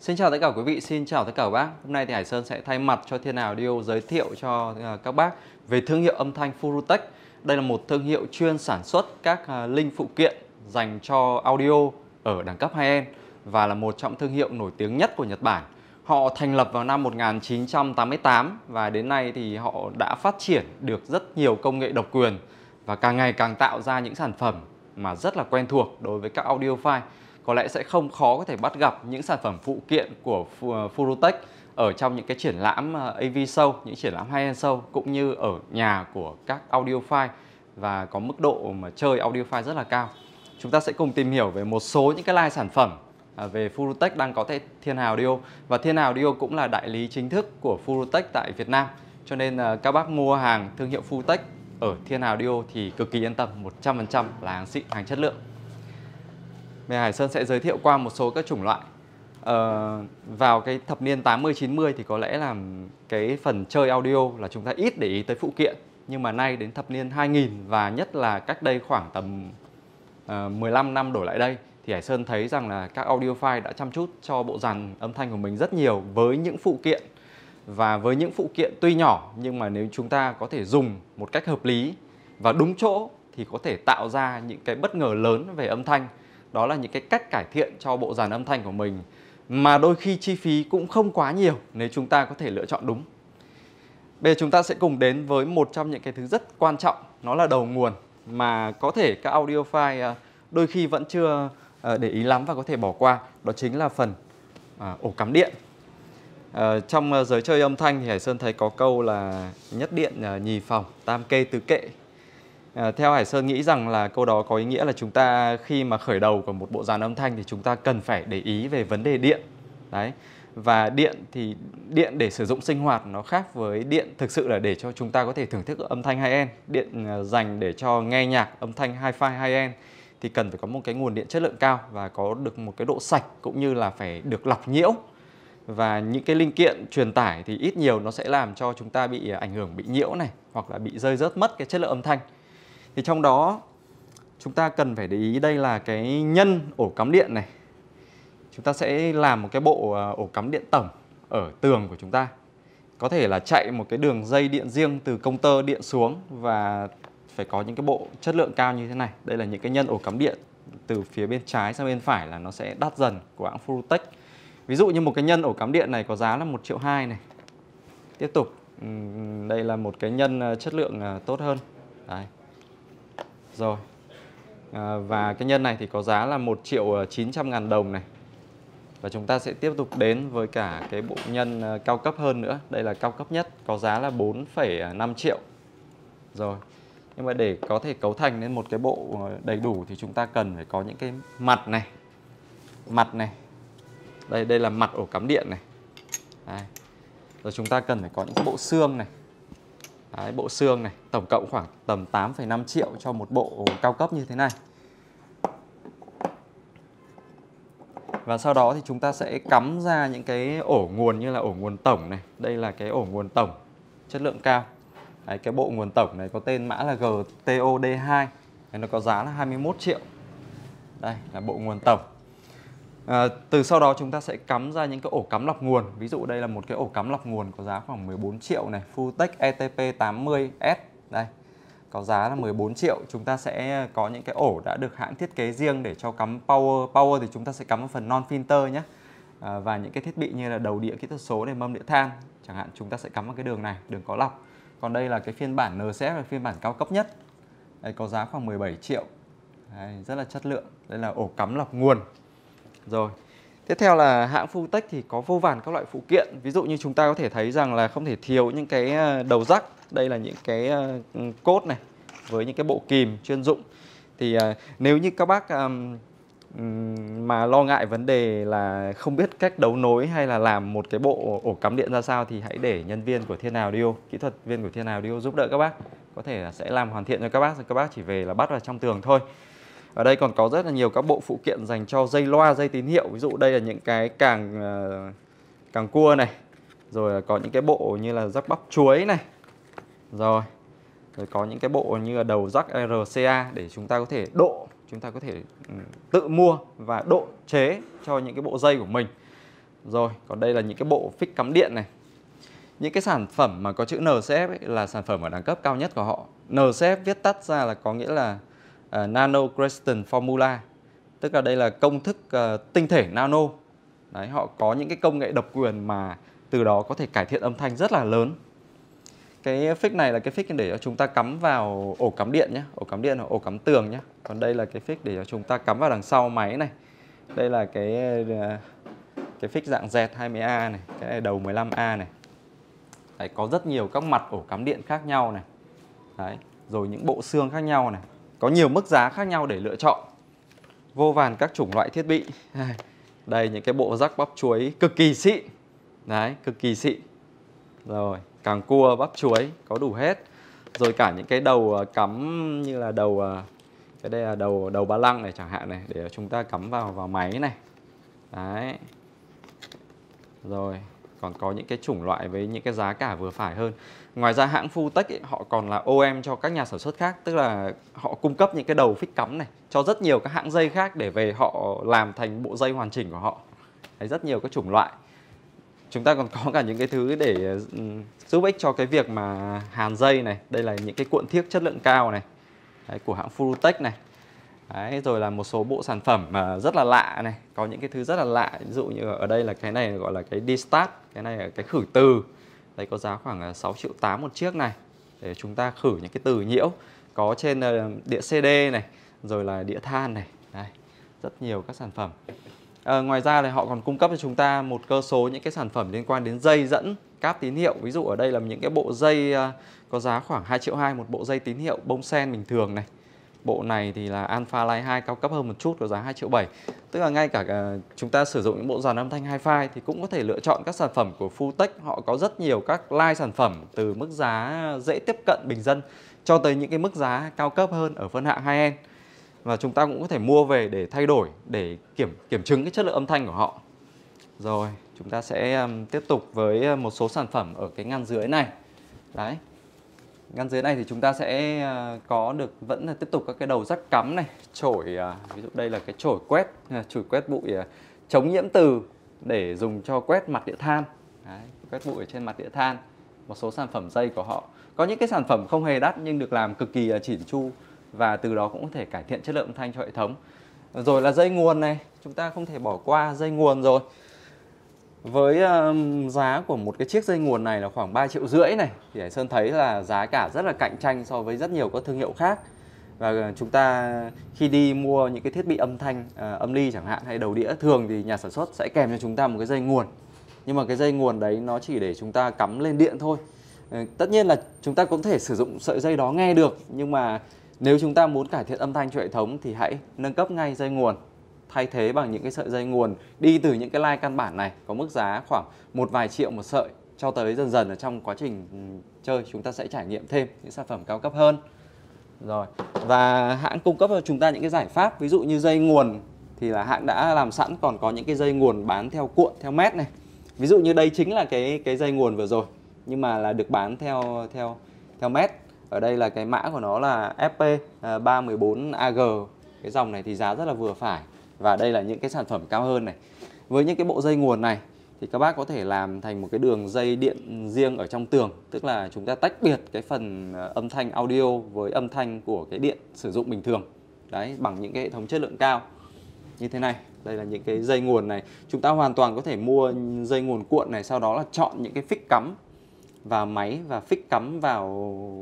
Xin chào tất cả quý vị, xin chào tất cả các bác. Hôm nay thì Hải Sơn sẽ thay mặt cho Thiên Audio giới thiệu cho à, các bác về thương hiệu âm thanh Furutech. Đây là một thương hiệu chuyên sản xuất các à, linh phụ kiện dành cho audio ở đẳng cấp high-end và là một trong thương hiệu nổi tiếng nhất của Nhật Bản. Họ thành lập vào năm 1988 và đến nay thì họ đã phát triển được rất nhiều công nghệ độc quyền và càng ngày càng tạo ra những sản phẩm mà rất là quen thuộc đối với các audio file có lẽ sẽ không khó có thể bắt gặp những sản phẩm phụ kiện của ờ, Furutech ở trong những cái triển lãm ờ, AV Show, những triển lãm high-end show cũng như ở nhà của các audiophile và có mức độ mà chơi audiophile rất là cao. Chúng ta sẽ cùng tìm hiểu về một số những cái line sản phẩm à, về Furutech đang có tại Thiên Hào Audio và Thiên Hào Audio cũng là đại lý chính thức của Furutech tại Việt Nam. Cho nên ờ, các bác mua hàng thương hiệu Furutech ở Thiên Hào Audio thì cực kỳ yên tâm 100% là hàng xịn, hàng chất lượng. Về Hải Sơn sẽ giới thiệu qua một số các chủng loại. Ờ, vào cái thập niên 80 90 thì có lẽ là cái phần chơi audio là chúng ta ít để ý tới phụ kiện, nhưng mà nay đến thập niên 2000 và nhất là cách đây khoảng tầm uh, ờ, 15 năm đổi lại đây thì Hải Sơn thấy rằng là các audio file đã chăm chút cho bộ dàn âm thanh của mình rất nhiều với những phụ kiện và với những phụ kiện tuy nhỏ nhưng mà nếu chúng ta có thể dùng một cách hợp lý và đúng chỗ thì có thể tạo ra những cái bất ngờ lớn về âm thanh đó là những cái cách cải thiện cho bộ dàn âm thanh của mình mà đôi khi chi phí cũng không quá nhiều nếu chúng ta có thể lựa chọn đúng. Bây giờ chúng ta sẽ cùng đến với một trong những cái thứ rất quan trọng, nó là đầu nguồn mà có thể các audio file à, đôi khi vẫn chưa à, để ý lắm và có thể bỏ qua, đó chính là phần à, ổ cắm điện. Ờ, trong giới chơi âm thanh thì Hải Sơn thấy có câu là nhất điện nhì phòng, tam kê tứ kệ Ờ, theo Hải Sơn nghĩ rằng là câu đó có ý nghĩa là chúng ta khi mà khởi đầu của một bộ dàn âm thanh thì chúng ta cần phải để ý về vấn đề điện. Đấy. Và điện thì điện để sử dụng sinh hoạt nó khác với điện thực sự là để cho chúng ta có thể thưởng thức âm thanh hai en điện ờ, dành để cho nghe nhạc âm thanh hi-fi hai en thì cần phải có một cái nguồn điện chất lượng cao và có được một cái độ sạch cũng như là phải được lọc nhiễu và những cái linh kiện truyền tải thì ít nhiều nó sẽ làm cho chúng ta bị ờ, ảnh hưởng bị nhiễu này hoặc là bị rơi rớt mất cái chất lượng âm thanh thì trong đó chúng ta cần phải để ý đây là cái nhân ổ cắm điện này chúng ta sẽ làm một cái bộ à, ổ cắm điện tổng ở tường của chúng ta có thể là chạy một cái đường dây điện riêng từ công tơ điện xuống và phải có những cái bộ chất lượng cao như thế này đây là những cái nhân ổ cắm điện từ phía bên trái sang bên phải là nó sẽ đắt dần của hãng Furutech ví dụ như một cái nhân ổ cắm điện này có giá là 1 triệu 2 này tiếp tục đây là một cái nhân à, chất lượng à, tốt hơn Đấy. Rồi. À, và cái nhân này thì có giá là 1 triệu 900 à, ngàn đồng này. Và chúng ta sẽ tiếp tục đến với cả cái bộ nhân à, cao cấp hơn nữa. Đây là cao cấp nhất, có giá là 4,5 triệu. Rồi. Nhưng mà để có thể cấu thành nên một cái bộ à, đầy đủ thì chúng ta cần phải có những cái mặt này. Mặt này. Đây đây là mặt ổ cắm điện này. Đây. Rồi chúng ta cần phải có những cái bộ xương này. Đấy, bộ xương này tổng cộng khoảng tầm 8,5 triệu cho một bộ cao cấp như thế này và sau đó thì chúng ta sẽ cắm ra những cái ổ nguồn như là ổ nguồn tổng này đây là cái ổ nguồn tổng chất lượng cao Đấy, cái bộ nguồn tổng này có tên mã là GTOD2 Đấy, nó có giá là 21 triệu đây là bộ nguồn tổng À, từ sau đó chúng ta sẽ cắm ra những cái ổ cắm lọc nguồn. Ví dụ đây là một cái ổ cắm lọc nguồn có giá khoảng 14 triệu này, Futech ETP 80S. Đây. Có giá là 14 triệu, chúng ta sẽ có những cái ổ đã được hãng thiết kế riêng để cho cắm power. Power thì chúng ta sẽ cắm vào phần non filter nhé. À, và những cái thiết bị như là đầu đĩa kỹ thuật số để mâm đĩa than, chẳng hạn chúng ta sẽ cắm vào cái đường này, đường có lọc. Còn đây là cái phiên bản NSF e là phiên bản cao cấp nhất. Đây có giá khoảng 17 triệu. Đây, rất là chất lượng. Đây là ổ cắm lọc nguồn rồi. Tiếp theo là hãng Futech thì có vô vàn các loại phụ kiện. Ví dụ như chúng ta có thể thấy rằng là không thể thiếu những cái ờ, đầu rắc. Đây là những cái ờ, cốt này với những cái bộ kìm chuyên dụng. Thì ờ, nếu như các bác mà lo ngại vấn đề là không biết cách đấu nối hay là làm một cái bộ ổ cắm điện ra sao thì hãy để nhân viên của Thiên Nào Audio, kỹ thuật viên của Thiên Nào Audio giúp đỡ các bác. Có thể sẽ làm hoàn thiện cho các bác rồi các bác chỉ về là bắt vào trong tường thôi ở đây còn có rất là nhiều các bộ phụ kiện dành cho dây loa dây tín hiệu ví dụ đây là những cái càng ờ, càng cua này rồi có những cái bộ như là rắc bắp chuối này rồi rồi có những cái bộ như là đầu rắc RCA để chúng ta có thể độ chúng ta có thể ừ, tự mua và độ chế cho những cái bộ dây của mình rồi còn đây là những cái bộ phích cắm điện này những cái sản phẩm mà có chữ NCF ấy là sản phẩm ở đẳng cấp cao nhất của họ NCF viết tắt ra là có nghĩa là uh, nano Creston formula tức là đây là công thức uh, tinh thể nano đấy họ có những cái công nghệ độc quyền mà từ đó có thể cải thiện âm thanh rất là lớn cái fix này là cái fix để cho chúng ta cắm vào ổ cắm điện nhé ổ cắm điện hoặc ổ cắm tường nhé còn đây là cái fix để cho chúng ta cắm vào đằng sau máy này đây là cái ờ, cái fix dạng Z 20A này cái này đầu 15A này Đấy, có rất nhiều các mặt ổ cắm điện khác nhau này Đấy, rồi những bộ xương khác nhau này có nhiều mức giá khác nhau để lựa chọn vô vàn các chủng loại thiết bị đây những cái bộ rắc bắp chuối cực kỳ xịn đấy cực kỳ xịn rồi càng cua bắp chuối có đủ hết rồi cả những cái đầu à, cắm như là đầu à, cái đây là đầu đầu ba lăng này chẳng hạn này để chúng ta cắm vào vào máy này đấy rồi còn có những cái chủng loại với những cái giá cả vừa phải hơn. Ngoài ra hãng Futech ấy, họ còn là OEM cho các nhà sản xuất khác, tức là họ cung cấp những cái đầu phích cắm này cho rất nhiều các hãng dây khác để về họ làm thành bộ dây hoàn chỉnh của họ. Đấy rất nhiều các chủng loại. Chúng ta còn có cả những cái thứ để giúp ích cho cái việc mà hàn dây này, đây là những cái cuộn thiếc chất lượng cao này Đấy, của hãng Futech này. Đấy, rồi là một số bộ sản phẩm mà rất là lạ này, có những cái thứ rất là lạ, ví dụ như ở đây là cái này gọi là cái d cái này là cái khử từ đây có giá khoảng 6 à, triệu 8 một chiếc này để chúng ta khử những cái từ nhiễu có trên ờ, đĩa CD này rồi là đĩa than này đây rất nhiều các sản phẩm à, ngoài ra thì họ còn cung cấp cho chúng ta một cơ số những cái sản phẩm liên quan đến dây dẫn cáp tín hiệu ví dụ ở đây là những cái bộ dây à, có giá khoảng 2 triệu 2 một bộ dây tín hiệu bông sen bình thường này bộ này thì là Alpha Line 2 cao cấp hơn một chút có giá 2 triệu 7 tức là ngay cả uh, chúng ta sử dụng những bộ dàn âm thanh Hi-Fi thì cũng có thể lựa chọn các sản phẩm của Futech họ có rất nhiều các line sản phẩm từ mức giá dễ tiếp cận bình dân cho tới những cái mức giá cao cấp hơn ở phân hạng hai end và chúng ta cũng có thể mua về để thay đổi để kiểm kiểm chứng cái chất lượng âm thanh của họ rồi chúng ta sẽ um, tiếp tục với ờ, một số sản phẩm ở cái ngăn dưới này đấy ngăn dưới này thì chúng ta sẽ à, có được vẫn là tiếp tục các cái đầu rắc cắm này chổi à, ví dụ đây là cái chổi quét à, chổi quét bụi chống nhiễm từ để dùng cho quét mặt địa than Đấy, quét bụi ở trên mặt địa than một số sản phẩm dây của họ có những cái sản phẩm không hề đắt nhưng được làm cực kỳ chỉn chu và từ đó cũng có thể cải thiện chất lượng thanh cho hệ thống rồi là dây nguồn này chúng ta không thể bỏ qua dây nguồn rồi với um, giá của một cái chiếc dây nguồn này là khoảng 3 triệu rưỡi này thì Hải Sơn thấy là giá cả rất là cạnh tranh so với rất nhiều các thương hiệu khác và ờ, chúng ta khi đi mua những cái thiết bị âm thanh à, âm ly chẳng hạn hay đầu đĩa thường thì nhà sản xuất sẽ kèm cho chúng ta một cái dây nguồn nhưng mà cái dây nguồn đấy nó chỉ để chúng ta cắm lên điện thôi à, tất nhiên là chúng ta cũng thể sử dụng sợi dây đó nghe được nhưng mà nếu chúng ta muốn cải thiện âm thanh cho hệ thống thì hãy nâng cấp ngay dây nguồn thay thế bằng những cái sợi dây nguồn đi từ những cái line căn bản này có mức giá khoảng một vài triệu một sợi cho tới dần dần ở trong quá trình ừ, chơi chúng ta sẽ trải nghiệm thêm những sản phẩm cao cấp hơn rồi và hãng cung cấp cho chúng ta những cái giải pháp ví dụ như dây nguồn thì là hãng đã làm sẵn còn có những cái dây nguồn bán theo cuộn theo mét này ví dụ như đây chính là cái cái dây nguồn vừa rồi nhưng mà là được bán theo theo theo mét ở đây là cái mã của nó là FP 314 AG cái dòng này thì giá rất là vừa phải và đây là những cái sản phẩm cao hơn này với những cái bộ dây nguồn này thì các bác có thể làm thành một cái đường dây điện riêng ở trong tường tức là chúng ta tách biệt cái phần ờ, âm thanh audio với âm thanh của cái điện sử dụng bình thường đấy bằng những cái hệ thống chất lượng cao như thế này đây là những cái dây nguồn này chúng ta hoàn toàn có thể mua dây nguồn cuộn này sau đó là chọn những cái phích cắm vào máy và phích cắm vào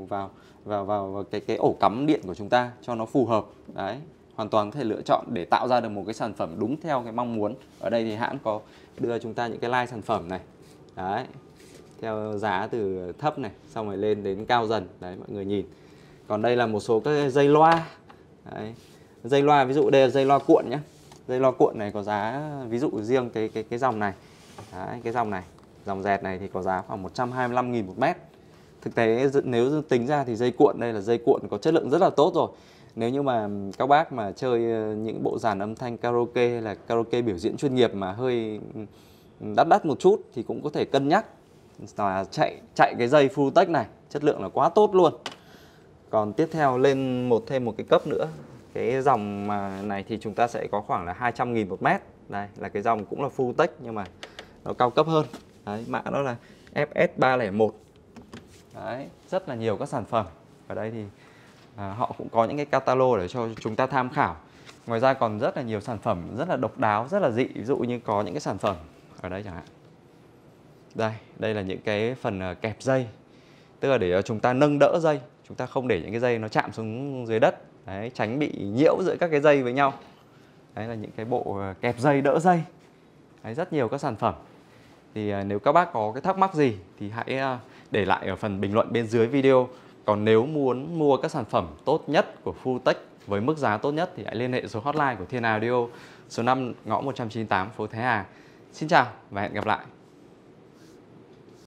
vào vào vào, vào cái cái ổ cắm điện của chúng ta cho nó phù hợp đấy hoàn toàn có thể lựa chọn để tạo ra được một cái sản phẩm đúng theo cái mong muốn ở đây thì hãng có đưa chúng ta những cái line sản phẩm này đấy theo giá từ thấp này xong rồi lên đến cao dần đấy mọi người nhìn còn đây là một số các dây loa đấy. dây loa ví dụ đây là dây loa cuộn nhé dây loa cuộn này có giá ví dụ riêng cái cái cái dòng này đấy, cái dòng này dòng dẹt này thì có giá khoảng 125.000 một mét thực tế nếu tính ra thì dây cuộn đây là dây cuộn có chất lượng rất là tốt rồi nếu như mà các bác mà chơi ờ, những bộ dàn âm thanh karaoke hay là karaoke biểu diễn chuyên nghiệp mà hơi ừ, đắt đắt một chút thì cũng có thể cân nhắc là chạy chạy cái dây Frutech này chất lượng là quá tốt luôn còn tiếp theo lên một thêm một cái cấp nữa cái dòng à, này thì chúng ta sẽ có khoảng là 200 nghìn một mét đây là cái dòng cũng là Frutech nhưng mà nó cao cấp hơn đấy mã đó là FS301 đấy rất là nhiều các sản phẩm ở đây thì À, họ cũng có những cái catalog để cho chúng ta tham khảo ngoài ra còn rất là nhiều sản phẩm rất là độc đáo rất là dị ví dụ như có những cái sản phẩm ở đây chẳng hạn đây đây là những cái phần à, kẹp dây tức là để à, chúng ta nâng đỡ dây chúng ta không để những cái dây nó chạm xuống dưới đất đấy, tránh bị nhiễu giữa các cái dây với nhau đấy là những cái bộ kẹp dây đỡ dây đấy, rất nhiều các sản phẩm thì nếu các bác có cái thắc mắc gì thì hãy để lại ở phần bình luận bên dưới video còn nếu muốn mua các sản phẩm tốt nhất của Futech với mức giá tốt nhất thì hãy liên hệ số hotline của Thiên Audio số 5 ngõ 198 phố Thái Hà. Xin chào và hẹn gặp lại.